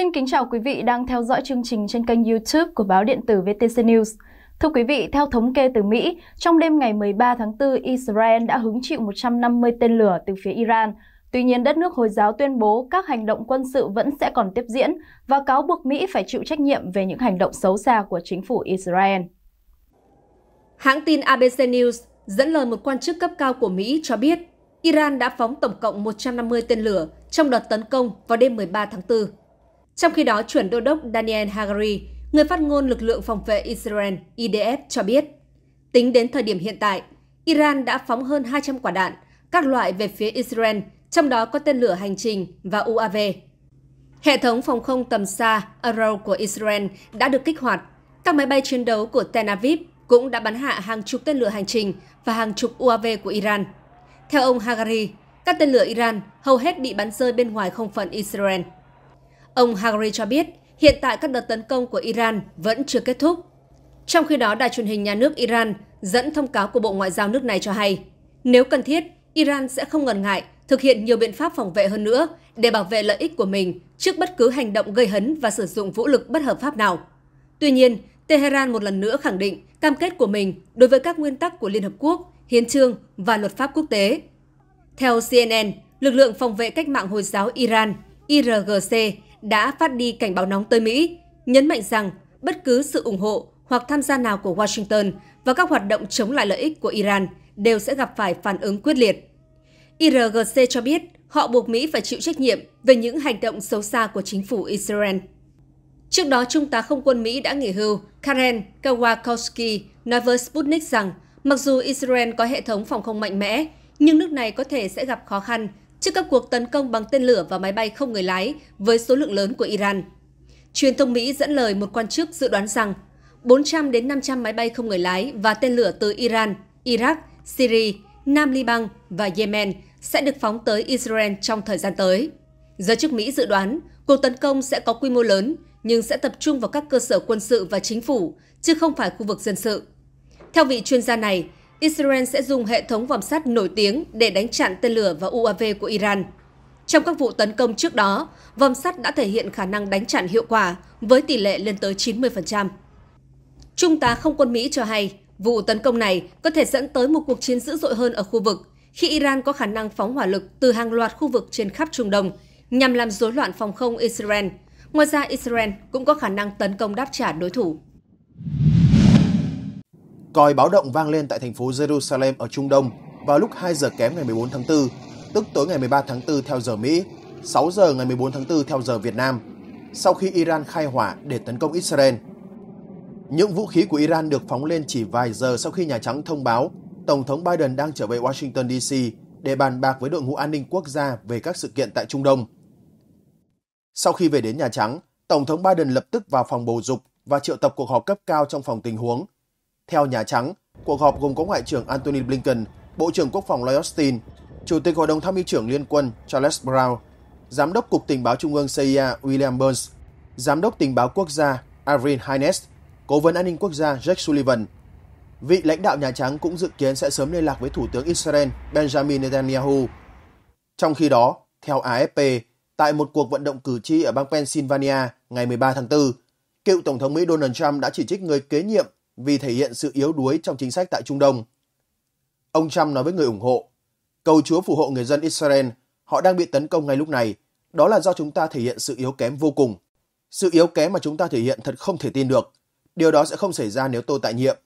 Xin kính chào quý vị đang theo dõi chương trình trên kênh YouTube của báo điện tử VTC News. Thưa quý vị, theo thống kê từ Mỹ, trong đêm ngày 13 tháng 4, Israel đã hứng chịu 150 tên lửa từ phía Iran. Tuy nhiên, đất nước Hồi giáo tuyên bố các hành động quân sự vẫn sẽ còn tiếp diễn và cáo buộc Mỹ phải chịu trách nhiệm về những hành động xấu xa của chính phủ Israel. Hãng tin ABC News dẫn lời một quan chức cấp cao của Mỹ cho biết Iran đã phóng tổng cộng 150 tên lửa trong đợt tấn công vào đêm 13 tháng 4. Trong khi đó, chuẩn đô đốc Daniel Hagari, người phát ngôn lực lượng phòng vệ Israel IDF cho biết, tính đến thời điểm hiện tại, Iran đã phóng hơn 200 quả đạn, các loại về phía Israel, trong đó có tên lửa hành trình và UAV. Hệ thống phòng không tầm xa Arrow của Israel đã được kích hoạt. Các máy bay chiến đấu của Tel Aviv cũng đã bắn hạ hàng chục tên lửa hành trình và hàng chục UAV của Iran. Theo ông Hagari, các tên lửa Iran hầu hết bị bắn rơi bên ngoài không phận Israel. Ông Hagari cho biết hiện tại các đợt tấn công của Iran vẫn chưa kết thúc. Trong khi đó, đài truyền hình nhà nước Iran dẫn thông cáo của Bộ Ngoại giao nước này cho hay, nếu cần thiết, Iran sẽ không ngần ngại thực hiện nhiều biện pháp phòng vệ hơn nữa để bảo vệ lợi ích của mình trước bất cứ hành động gây hấn và sử dụng vũ lực bất hợp pháp nào. Tuy nhiên, Tehran một lần nữa khẳng định cam kết của mình đối với các nguyên tắc của Liên Hợp Quốc, Hiến trương và luật pháp quốc tế. Theo CNN, lực lượng phòng vệ cách mạng Hồi giáo Iran, IRGC, đã phát đi cảnh báo nóng tới Mỹ, nhấn mạnh rằng bất cứ sự ủng hộ hoặc tham gia nào của Washington vào các hoạt động chống lại lợi ích của Iran đều sẽ gặp phải phản ứng quyết liệt. IRGC cho biết họ buộc Mỹ phải chịu trách nhiệm về những hành động xấu xa của chính phủ Israel. Trước đó, Trung tá không quân Mỹ đã nghỉ hưu Karen Kawakowski nói với Sputnik rằng mặc dù Israel có hệ thống phòng không mạnh mẽ, nhưng nước này có thể sẽ gặp khó khăn trước các cuộc tấn công bằng tên lửa và máy bay không người lái với số lượng lớn của Iran. Truyền thông Mỹ dẫn lời một quan chức dự đoán rằng 400 đến 500 máy bay không người lái và tên lửa từ Iran, Iraq, Syria, Nam Liban và Yemen sẽ được phóng tới Israel trong thời gian tới. Giới chức Mỹ dự đoán cuộc tấn công sẽ có quy mô lớn nhưng sẽ tập trung vào các cơ sở quân sự và chính phủ, chứ không phải khu vực dân sự. Theo vị chuyên gia này, Israel sẽ dùng hệ thống vòm sắt nổi tiếng để đánh chặn tên lửa và UAV của Iran. Trong các vụ tấn công trước đó, vòm sắt đã thể hiện khả năng đánh chặn hiệu quả với tỷ lệ lên tới 90%. Trung tá không quân Mỹ cho hay, vụ tấn công này có thể dẫn tới một cuộc chiến dữ dội hơn ở khu vực khi Iran có khả năng phóng hỏa lực từ hàng loạt khu vực trên khắp Trung Đông nhằm làm rối loạn phòng không Israel. Ngoài ra, Israel cũng có khả năng tấn công đáp trả đối thủ. Còi báo động vang lên tại thành phố Jerusalem ở Trung Đông vào lúc 2 giờ kém ngày 14 tháng 4, tức tối ngày 13 tháng 4 theo giờ Mỹ, 6 giờ ngày 14 tháng 4 theo giờ Việt Nam, sau khi Iran khai hỏa để tấn công Israel. Những vũ khí của Iran được phóng lên chỉ vài giờ sau khi Nhà Trắng thông báo Tổng thống Biden đang trở về Washington DC để bàn bạc với đội ngũ an ninh quốc gia về các sự kiện tại Trung Đông. Sau khi về đến Nhà Trắng, Tổng thống Biden lập tức vào phòng bầu dục và triệu tập cuộc họp cấp cao trong phòng tình huống theo Nhà Trắng, cuộc họp gồm có Ngoại trưởng Antony Blinken, Bộ trưởng Quốc phòng Lloyd Austin, Chủ tịch Hội đồng Tham mưu trưởng Liên quân Charles Brown, Giám đốc Cục Tình báo Trung ương CIA William Burns, Giám đốc Tình báo Quốc gia Avril Hines, Cố vấn An ninh Quốc gia Jake Sullivan. Vị lãnh đạo Nhà Trắng cũng dự kiến sẽ sớm liên lạc với Thủ tướng Israel Benjamin Netanyahu. Trong khi đó, theo AFP, tại một cuộc vận động cử tri ở bang Pennsylvania ngày 13 tháng 4, cựu Tổng thống Mỹ Donald Trump đã chỉ trích người kế nhiệm vì thể hiện sự yếu đuối trong chính sách tại Trung Đông. Ông Trump nói với người ủng hộ, cầu chúa phù hộ người dân Israel, họ đang bị tấn công ngay lúc này, đó là do chúng ta thể hiện sự yếu kém vô cùng. Sự yếu kém mà chúng ta thể hiện thật không thể tin được. Điều đó sẽ không xảy ra nếu tôi tại nhiệm.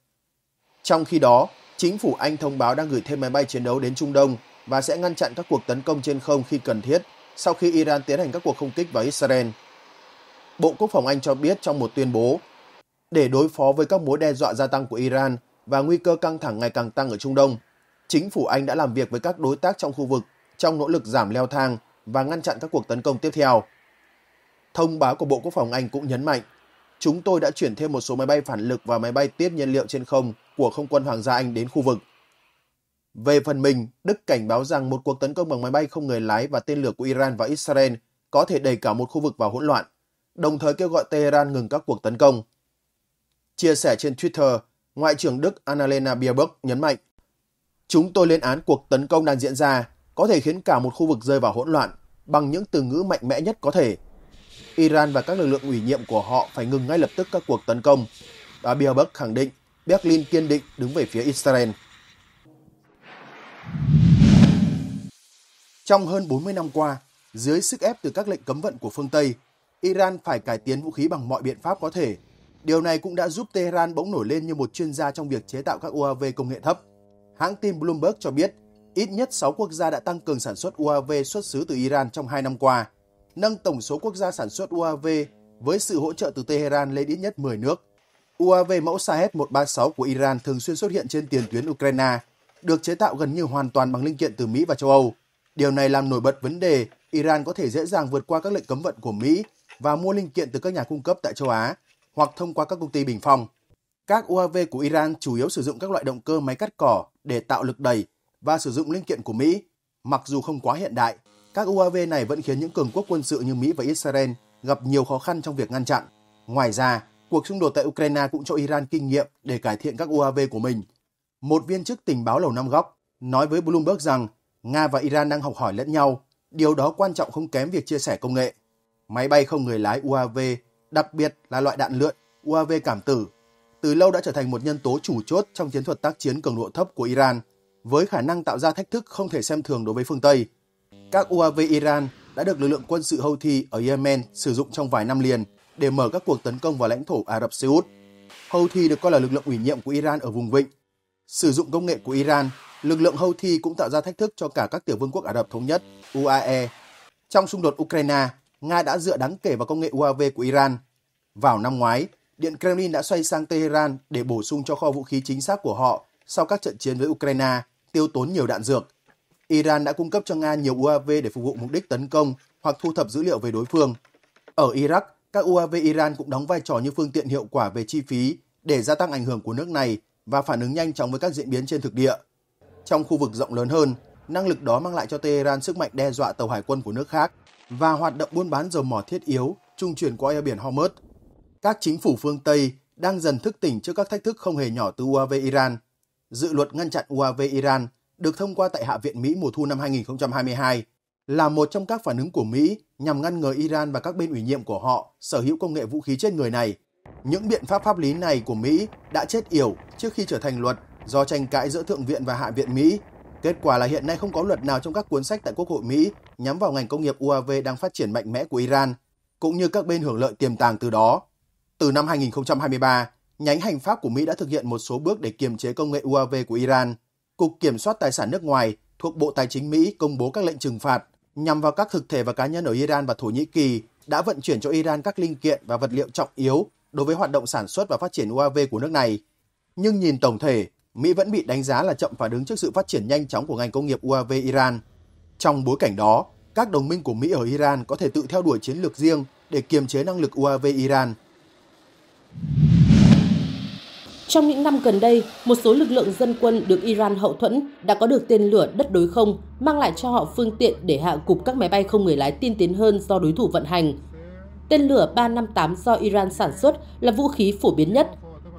Trong khi đó, chính phủ Anh thông báo đang gửi thêm máy bay chiến đấu đến Trung Đông và sẽ ngăn chặn các cuộc tấn công trên không khi cần thiết sau khi Iran tiến hành các cuộc không kích vào Israel. Bộ Quốc phòng Anh cho biết trong một tuyên bố để đối phó với các mối đe dọa gia tăng của Iran và nguy cơ căng thẳng ngày càng tăng ở Trung Đông. Chính phủ Anh đã làm việc với các đối tác trong khu vực trong nỗ lực giảm leo thang và ngăn chặn các cuộc tấn công tiếp theo. Thông báo của Bộ Quốc phòng Anh cũng nhấn mạnh, chúng tôi đã chuyển thêm một số máy bay phản lực và máy bay tiếp nhiên liệu trên không của không quân Hoàng gia Anh đến khu vực. Về phần mình, Đức cảnh báo rằng một cuộc tấn công bằng máy bay không người lái và tên lửa của Iran và Israel có thể đẩy cả một khu vực vào hỗn loạn, đồng thời kêu gọi Tehran ngừng các cuộc tấn công. Chia sẻ trên Twitter, Ngoại trưởng Đức Annalena Baerbock nhấn mạnh, Chúng tôi lên án cuộc tấn công đang diễn ra, có thể khiến cả một khu vực rơi vào hỗn loạn bằng những từ ngữ mạnh mẽ nhất có thể. Iran và các lực lượng ủy nhiệm của họ phải ngừng ngay lập tức các cuộc tấn công. Bà Baerbock khẳng định Berlin kiên định đứng về phía Israel. Trong hơn 40 năm qua, dưới sức ép từ các lệnh cấm vận của phương Tây, Iran phải cải tiến vũ khí bằng mọi biện pháp có thể Điều này cũng đã giúp Tehran bỗng nổi lên như một chuyên gia trong việc chế tạo các UAV công nghệ thấp. Hãng tin Bloomberg cho biết, ít nhất 6 quốc gia đã tăng cường sản xuất UAV xuất xứ từ Iran trong 2 năm qua, nâng tổng số quốc gia sản xuất UAV với sự hỗ trợ từ Tehran lên ít nhất 10 nước. UAV mẫu Shahed 136 của Iran thường xuyên xuất hiện trên tiền tuyến Ukraine, được chế tạo gần như hoàn toàn bằng linh kiện từ Mỹ và châu Âu. Điều này làm nổi bật vấn đề Iran có thể dễ dàng vượt qua các lệnh cấm vận của Mỹ và mua linh kiện từ các nhà cung cấp tại châu Á hoặc thông qua các công ty bình phong. Các UAV của Iran chủ yếu sử dụng các loại động cơ máy cắt cỏ để tạo lực đẩy và sử dụng linh kiện của Mỹ. Mặc dù không quá hiện đại, các UAV này vẫn khiến những cường quốc quân sự như Mỹ và Israel gặp nhiều khó khăn trong việc ngăn chặn. Ngoài ra, cuộc xung đột tại Ukraine cũng cho Iran kinh nghiệm để cải thiện các UAV của mình. Một viên chức tình báo Lầu Năm Góc nói với Bloomberg rằng Nga và Iran đang học hỏi lẫn nhau, điều đó quan trọng không kém việc chia sẻ công nghệ. Máy bay không người lái UAV đặc biệt là loại đạn lượn UAV cảm tử, từ lâu đã trở thành một nhân tố chủ chốt trong chiến thuật tác chiến cường độ thấp của Iran, với khả năng tạo ra thách thức không thể xem thường đối với phương Tây. Các UAV Iran đã được lực lượng quân sự Houthi ở Yemen sử dụng trong vài năm liền để mở các cuộc tấn công vào lãnh thổ Ả Rập Xê Út. Houthi được coi là lực lượng ủy nhiệm của Iran ở vùng vịnh. Sử dụng công nghệ của Iran, lực lượng Houthi cũng tạo ra thách thức cho cả các tiểu vương quốc Ả Rập Thống Nhất, UAE. Trong xung đột Ukraine, Nga đã dựa đáng kể vào công nghệ UAV của Iran. Vào năm ngoái, Điện Kremlin đã xoay sang Tehran để bổ sung cho kho vũ khí chính xác của họ sau các trận chiến với Ukraine, tiêu tốn nhiều đạn dược. Iran đã cung cấp cho Nga nhiều UAV để phục vụ mục đích tấn công hoặc thu thập dữ liệu về đối phương. Ở Iraq, các UAV Iran cũng đóng vai trò như phương tiện hiệu quả về chi phí để gia tăng ảnh hưởng của nước này và phản ứng nhanh chóng với các diễn biến trên thực địa. Trong khu vực rộng lớn hơn, năng lực đó mang lại cho Tehran sức mạnh đe dọa tàu hải quân của nước khác và hoạt động buôn bán dầu mỏ thiết yếu trung chuyển qua eo biển Hormuz. Các chính phủ phương Tây đang dần thức tỉnh trước các thách thức không hề nhỏ từ UAV Iran. Dự luật ngăn chặn UAV Iran được thông qua tại Hạ viện Mỹ mùa thu năm 2022 là một trong các phản ứng của Mỹ nhằm ngăn ngừa Iran và các bên ủy nhiệm của họ sở hữu công nghệ vũ khí trên người này. Những biện pháp pháp lý này của Mỹ đã chết yểu trước khi trở thành luật do tranh cãi giữa Thượng viện và Hạ viện Mỹ Kết quả là hiện nay không có luật nào trong các cuốn sách tại Quốc hội Mỹ nhắm vào ngành công nghiệp UAV đang phát triển mạnh mẽ của Iran, cũng như các bên hưởng lợi tiềm tàng từ đó. Từ năm 2023, nhánh hành pháp của Mỹ đã thực hiện một số bước để kiềm chế công nghệ UAV của Iran. Cục Kiểm soát Tài sản nước ngoài thuộc Bộ Tài chính Mỹ công bố các lệnh trừng phạt nhằm vào các thực thể và cá nhân ở Iran và Thổ Nhĩ Kỳ đã vận chuyển cho Iran các linh kiện và vật liệu trọng yếu đối với hoạt động sản xuất và phát triển UAV của nước này. Nhưng nhìn tổng thể, Mỹ vẫn bị đánh giá là chậm phản ứng trước sự phát triển nhanh chóng của ngành công nghiệp UAV Iran. Trong bối cảnh đó, các đồng minh của Mỹ ở Iran có thể tự theo đuổi chiến lược riêng để kiềm chế năng lực UAV Iran. Trong những năm gần đây, một số lực lượng dân quân được Iran hậu thuẫn đã có được tên lửa đất đối không, mang lại cho họ phương tiện để hạ gục các máy bay không người lái tiên tiến hơn do đối thủ vận hành. Tên lửa 358 do Iran sản xuất là vũ khí phổ biến nhất,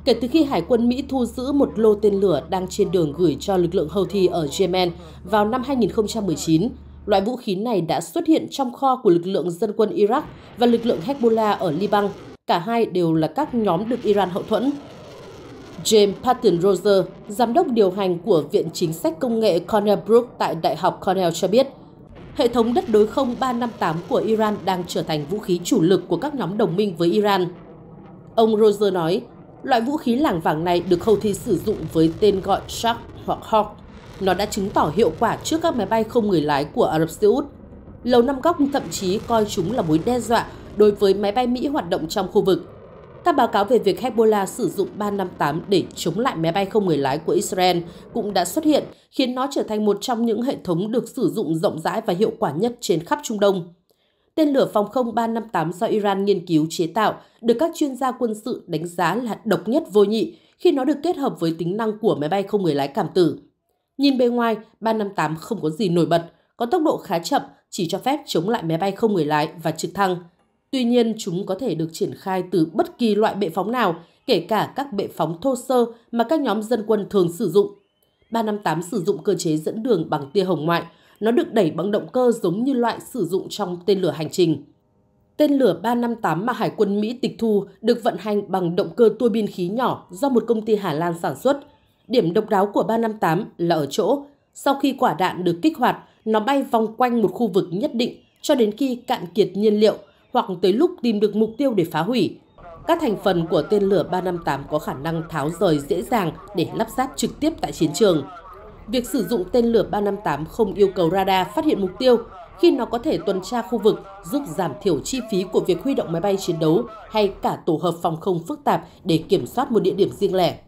kể từ khi Hải quân Mỹ thu giữ một lô tên lửa đang trên đường gửi cho lực lượng Houthi ở Yemen vào năm 2019. Loại vũ khí này đã xuất hiện trong kho của lực lượng dân quân Iraq và lực lượng Hezbollah ở Liban. Cả hai đều là các nhóm được Iran hậu thuẫn. James Patton Roser, giám đốc điều hành của Viện Chính sách Công nghệ Cornell Brook tại Đại học Cornell cho biết, hệ thống đất đối không 358 của Iran đang trở thành vũ khí chủ lực của các nhóm đồng minh với Iran. Ông Roser nói, Loại vũ khí làng vàng này được Houthi sử dụng với tên gọi Shark hoặc Hawk. Nó đã chứng tỏ hiệu quả trước các máy bay không người lái của Ả Rập Xê Út. Lầu Năm Góc thậm chí coi chúng là mối đe dọa đối với máy bay Mỹ hoạt động trong khu vực. Các báo cáo về việc Hezbollah sử dụng 358 để chống lại máy bay không người lái của Israel cũng đã xuất hiện, khiến nó trở thành một trong những hệ thống được sử dụng rộng rãi và hiệu quả nhất trên khắp Trung Đông. Tên lửa phòng không 358 do Iran nghiên cứu chế tạo được các chuyên gia quân sự đánh giá là độc nhất vô nhị khi nó được kết hợp với tính năng của máy bay không người lái cảm tử. Nhìn bề ngoài, 358 không có gì nổi bật, có tốc độ khá chậm, chỉ cho phép chống lại máy bay không người lái và trực thăng. Tuy nhiên, chúng có thể được triển khai từ bất kỳ loại bệ phóng nào, kể cả các bệ phóng thô sơ mà các nhóm dân quân thường sử dụng. 358 sử dụng cơ chế dẫn đường bằng tia hồng ngoại, nó được đẩy bằng động cơ giống như loại sử dụng trong tên lửa hành trình. Tên lửa 358 mà Hải quân Mỹ tịch thu được vận hành bằng động cơ tua bin khí nhỏ do một công ty Hà Lan sản xuất. Điểm độc đáo của 358 là ở chỗ, sau khi quả đạn được kích hoạt, nó bay vòng quanh một khu vực nhất định cho đến khi cạn kiệt nhiên liệu hoặc tới lúc tìm được mục tiêu để phá hủy. Các thành phần của tên lửa 358 có khả năng tháo rời dễ dàng để lắp ráp trực tiếp tại chiến trường, việc sử dụng tên lửa 358 không yêu cầu radar phát hiện mục tiêu khi nó có thể tuần tra khu vực giúp giảm thiểu chi phí của việc huy động máy bay chiến đấu hay cả tổ hợp phòng không phức tạp để kiểm soát một địa điểm riêng lẻ.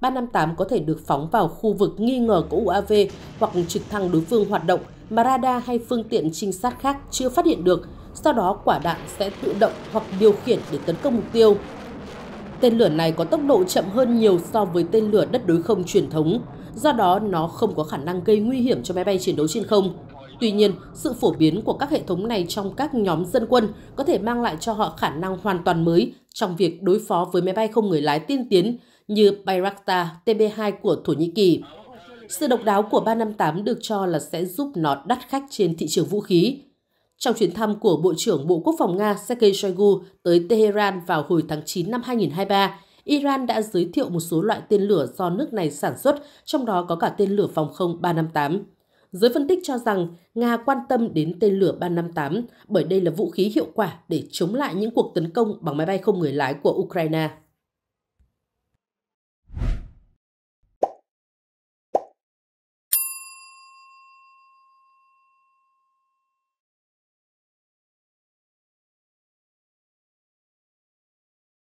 358 có thể được phóng vào khu vực nghi ngờ của UAV hoặc trực thăng đối phương hoạt động mà radar hay phương tiện trinh sát khác chưa phát hiện được, sau đó quả đạn sẽ tự động hoặc điều khiển để tấn công mục tiêu. Tên lửa này có tốc độ chậm hơn nhiều so với tên lửa đất đối không truyền thống, do đó nó không có khả năng gây nguy hiểm cho máy bay chiến đấu trên không. Tuy nhiên, sự phổ biến của các hệ thống này trong các nhóm dân quân có thể mang lại cho họ khả năng hoàn toàn mới trong việc đối phó với máy bay không người lái tiên tiến như Bayraktar TB2 của Thổ Nhĩ Kỳ. Sự độc đáo của 358 được cho là sẽ giúp nó đắt khách trên thị trường vũ khí. Trong chuyến thăm của Bộ trưởng Bộ Quốc phòng Nga Sergei Shoigu tới Tehran vào hồi tháng 9 năm 2023, Iran đã giới thiệu một số loại tên lửa do nước này sản xuất, trong đó có cả tên lửa phòng không 358. Giới phân tích cho rằng Nga quan tâm đến tên lửa 358 bởi đây là vũ khí hiệu quả để chống lại những cuộc tấn công bằng máy bay không người lái của Ukraine.